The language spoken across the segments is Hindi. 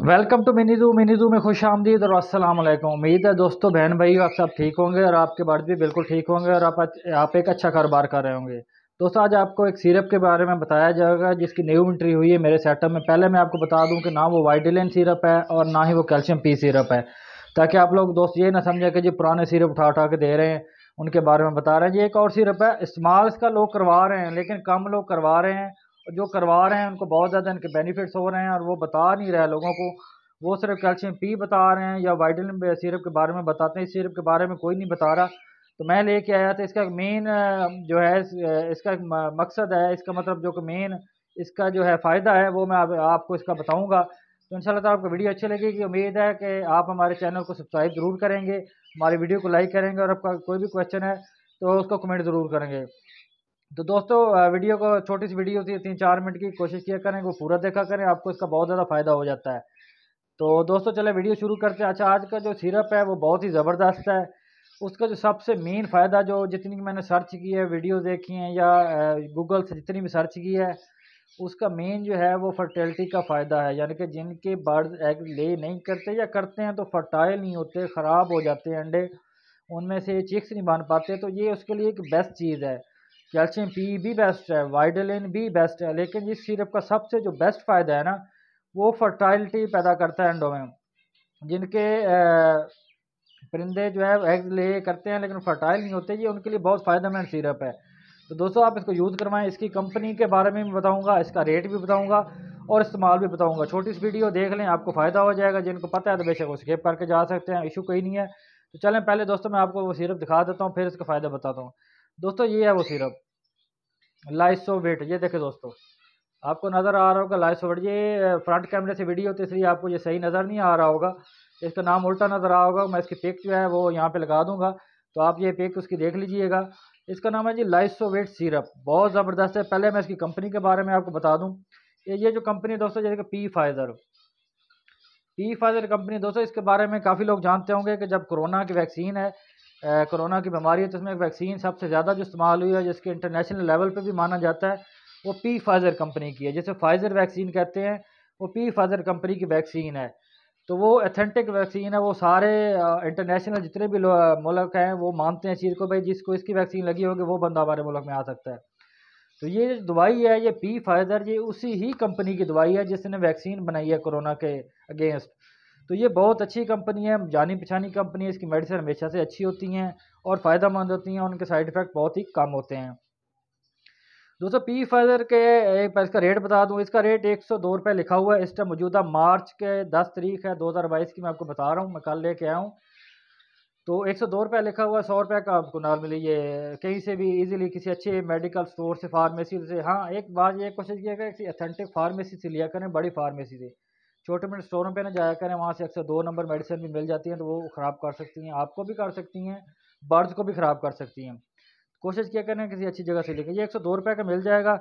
welcome to mini zoo mini zoo में खुश आमदीद और असल उम्मीद है दोस्तों बहन भाई आप सब ठीक होंगे और आपके बर्ड भी बिल्कुल ठीक होंगे और आप आप एक अच्छा कारोबार कर रहे होंगे दोस्तों आज आपको एक सिरप के बारे में बताया जाएगा जिसकी न्यू एंट्री हुई है मेरे सेटअप में पहले मैं आपको बता दूँ कि ना वो वाइडिलिन सिरप है और ना ही वो कैल्शियम पी सिरप है ताकि आप लोग दोस्त ये ना समझें कि जो पुराने सिरप उठा उठा के दे रहे हैं उनके बारे में बता रहे हैं ये एक और सिरप है इस्तेमाल इसका लोग करवा रहे हैं लेकिन कम लोग करवा रहे हैं जो करवा रहे हैं उनको बहुत ज़्यादा इनके बेनिफिट्स हो रहे हैं और वो बता नहीं रहे लोगों को वो सिर्फ कैल्शियम पी बता रहे हैं या वाइटल सिरप के बारे में बताते हैं इस सिरप के बारे में कोई नहीं बता रहा तो मैं लेके आया था इसका मेन जो है इसका मकसद है इसका मतलब जो कि मेन इसका जो है फ़ायदा है वो मैं आप, आपको इसका बताऊँगा तो इन शाला आपको वीडियो अच्छी लगेगी उम्मीद है कि आप हमारे चैनल को सब्सक्राइब ज़रूर करेंगे हमारी वीडियो को लाइक करेंगे और आपका कोई भी क्वेश्चन है तो उसको कमेंट ज़रूर करेंगे तो दोस्तों वीडियो को छोटी सी वीडियो थी तीन चार मिनट की कोशिश किया करें वो पूरा देखा करें आपको इसका बहुत ज़्यादा फ़ायदा हो जाता है तो दोस्तों चले वीडियो शुरू करते हैं अच्छा आज का जो सिरप है वो बहुत ही ज़बरदस्त है उसका जो सबसे मेन फ़ायदा जो जितनी मैंने सर्च की है वीडियो देखी हैं या गूगल से जितनी भी सर्च की है उसका मेन जो है वो फर्टिलिटी का फ़ायदा है यानी कि जिनके बर्ड एग ले नहीं करते या करते हैं तो फर्टाइल नहीं होते ख़राब हो जाते हैं अंडे उनमें से चिक्स नहीं बन पाते तो ये उसके लिए एक बेस्ट चीज़ है कैल्शियम पी भी बेस्ट है वाइडलिन भी बेस्ट है लेकिन इस सिरप का सबसे जो बेस्ट फ़ायदा है ना वो फर्टाइलिटी पैदा करता है एंडोमेम जिनके परिंदे जो है एग्ज ले करते हैं लेकिन फर्टाइल नहीं होते ये उनके लिए बहुत फ़ायदेमंद सिरप है तो दोस्तों आप इसको यूज़ करवाएं इसकी कंपनी के बारे में भी बताऊँगा इसका रेट भी बताऊँगा और इस्तेमाल भी बताऊँगा छोटी सी वीडियो देख लें आपको फ़ायदा हो जाएगा जिनको पता है तो बेशक वो स्केप करके जा सकते हैं इशू कोई नहीं है तो चलें पहले दोस्तों मैं आपको वो सिरप दिखा देता हूँ फिर इसका फ़ायदा बताता हूँ दोस्तों ये है वो सिरप लाइसोवेट ये देखे दोस्तों आपको नज़र आ रहा होगा लाइसोवेट ये फ्रंट कैमरे से वीडियो होती इसलिए आपको ये सही नज़र नहीं आ रहा होगा इसका नाम उल्टा नज़र आ होगा मैं इसकी पिक जो है वो यहाँ पे लगा दूंगा तो आप ये पिक उसकी देख लीजिएगा इसका नाम है जी लाइसोवेट सिरप बहुत ज़बरदस्त है पहले मैं इसकी कंपनी के बारे में आपको बता दूँ ये जो कंपनी है दोस्तों जैसे P Pfizer P Pfizer company दोस्तों इसके बारे में काफ़ी लोग जानते होंगे कि जब कोरोना की वैक्सीन है कोरोना की बीमारी है तो उसमें वैक्सीन सबसे ज़्यादा जो इस्तेमाल हुई है जिसके इंटरनेशनल लेवल पर भी माना जाता है वो पी फाइज़र कंपनी की है जैसे फाइज़र वैक्सीन कहते हैं वो पी फाइज़र कंपनी की वैक्सीन है तो वो एथेंटिक वैक्सीन है वो सारे इंटरनेशनल जितने भी मुल्क हैं वो मानते हैं चीज़ को भाई जिसको इसकी वैक्सीन लगी होगी वो बंदा हमारे मुल्क में आ सकता है तो ये जो दवाई है ये पी फाइज़र ये उसी ही कंपनी की दवाई है जिसने वैक्सीन बनाई है कोरोना के अगेंस्ट तो ये बहुत अच्छी कंपनी है जानी पहचानी कंपनी है इसकी मेडिसिन हमेशा से अच्छी होती हैं और फ़ायदेमंद होती हैं और उनके साइड इफ़ेक्ट बहुत ही कम होते हैं दोस्तों पी फाइजर के इसका रेट बता दूं इसका रेट एक सौ दो रुपये लिखा हुआ है इस टाइम मौजूदा मार्च के दस तारीख है दो हज़ार बाईस की मैं आपको बता रहा हूँ मैं कल लेके आया हूँ तो एक सौ दो रुपये लिखा हुआ है सौ रुपये का आपको नॉर्मली ये कहीं से भी इजीली किसी अच्छे मेडिकल स्टोर से फार्मेसी से हाँ एक बार ये कोशिश किया करें किसी अथेंटिक फार्मेसी से लिया करें बड़ी फार्मेसी से छोटे मोटे स्टोरों पे ना जाया करें वहाँ से अक्सर दो नंबर मेडिसिन भी मिल जाती हैं तो वो ख़राब कर सकती हैं आपको भी कर सकती हैं बर्ड्स को भी ख़राब कर सकती हैं कोशिश क्या करें किसी अच्छी जगह से लेकर ये एक सौ दो रुपये का मिल जाएगा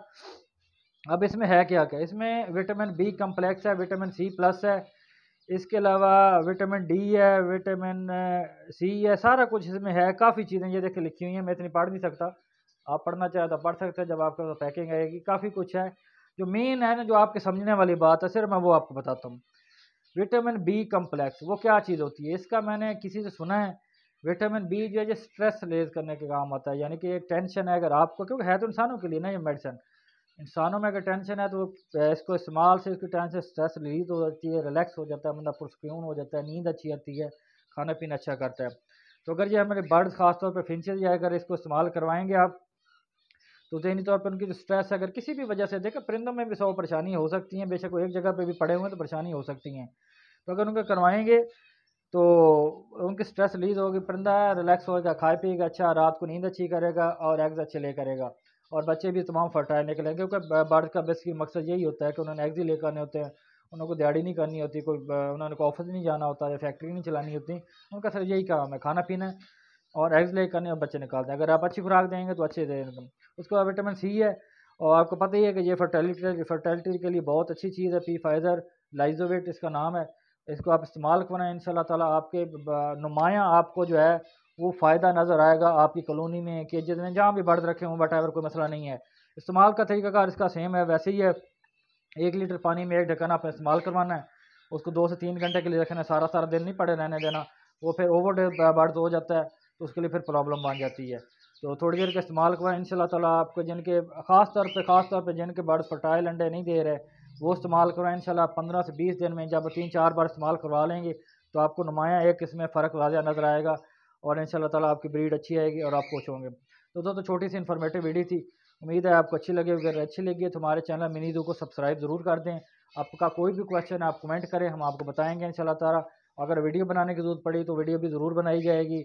अब इसमें है क्या क्या इसमें विटामिन बी कम्प्लेक्स है विटामिन सी प्लस है इसके अलावा विटामिन डी है विटामिन सी है सारा कुछ इसमें है काफ़ी चीज़ें ये देख लिखी हुई हैं मैं इतनी पढ़ नहीं सकता आप पढ़ना चाहें तो पढ़ सकते हैं जब आपके पास तो पैकिंग आएगी काफ़ी कुछ है जो मेन है ना जो आपके समझने वाली बात है सिर्फ मैं वो आपको बताता हूँ विटामिन बी कम्प्लेक्स वो क्या चीज़ होती है इसका मैंने किसी से सुना है विटामिन बी जो है जो स्ट्रेस रिलीज करने के काम आता है यानी कि एक टेंशन है अगर आपको क्योंकि है तो इंसानों के लिए ना ये मेडिसिन इंसानों में अगर टेंशन है तो इसको इस्तेमाल से इसकी टेंशन स्ट्रेस रिलीज हो जाती है रिलैक्स हो जाता है बंदा पुरस्कून हो जाता है नींद अच्छी आती है खाना पीना अच्छा करता है तो अगर ये हमारे बर्ड्स खासतौर पर फिंचेज या अगर इसको इस्तेमाल करवाएंगे आप तो जहनी तौर पर उनकी जो स्ट्रेस है अगर किसी भी वजह से देखो परिंदों में भी सौ परेशानी हो सकती हैं बेशक वो एक जगह पर भी पड़े हुए हैं तो परेशानी हो सकती हैं तो अगर उनको करवाएंगे तो उनकी स्ट्रेस रिलीज होगी परिंदा रिलैक्स होगा खाए पिएगा अच्छा रात को नींद अच्छी करेगा और एग्ज अच्छे ले करेगा और बच्चे भी तमाम फर्टाइल निकलेंगे क्योंकि बर्ड का की मकसद यही होता है कि उन्होंने एग्ज ही ले करने होते हैं उनको दिहाड़ी नहीं करनी होती कोई उन्होंने को ऑफिस नहीं जाना होता या फैक्ट्री नहीं चलानी होती उनका सर यही काम है खाना पीना है और एग्ज ले करने और बच्चे निकालते हैं अगर आप अच्छी खुराक देंगे तो अच्छे देंगे उसके बाद विटामिन सी है और आपको पता ही है कि ये फर्टैलिटी फ़र्टैलिटी के लिए बहुत अच्छी चीज़ है पी फाइजर लाइजोवेट इसका नाम है इसको आप इस्तेमाल करें इन तला आपके नुमाया आपको जो है वो फ़ायदा नज़र आएगा आपकी कॉलोनी में कि जितने जहाँ भी बर्द रखे हों बट एवर कोई मसला नहीं है इस्तेमाल का तरीकाकार इसका सेम है वैसे ही है एक लीटर पानी में एक ढक्कन आपने इस्तेमाल करवाना है उसको दो से तीन घंटे के लिए रखना है सारा सारा दिन नहीं पड़े रहने देना वो फिर ओवर बर्द हो जाता है तो उसके लिए फिर प्रॉब्लम बन जाती है तो थोड़ी देर का इस्तेमाल करवाएं इन शाला तला आपको जिनके ख़ास तौर पर ख़ास तौर पर जिनके बर्ड फर्टाइल अंडे नहीं दे रहे वो इस्तेमाल करवाएं इन शाला पंद्रह से बीस दिन में जब तीन चार बार इस्तेमाल करवा लेंगे तो आपको नुमाया एक इसमें फ़र्क वाजिया नज़र आएगा और इन शाला तला आपकी ब्रीड अच्छी आएगी और आप खुश होंगे तो दोस्तों तो छोटी सी इन्फॉर्मेटिव वीडियो थी उम्मीद है आपको अच्छी लगी अगर अच्छी लगी तो हमारे चैनल मिनी को सब्सक्राइब ज़रूर कर दें आपका कोई भी क्वेश्चन आप कमेंट करें हम आपको बताएंगे इन ताला अगर वीडियो बनाने की ज़रूरत पड़ी तो वीडियो भी ज़रूर बनाई जाएगी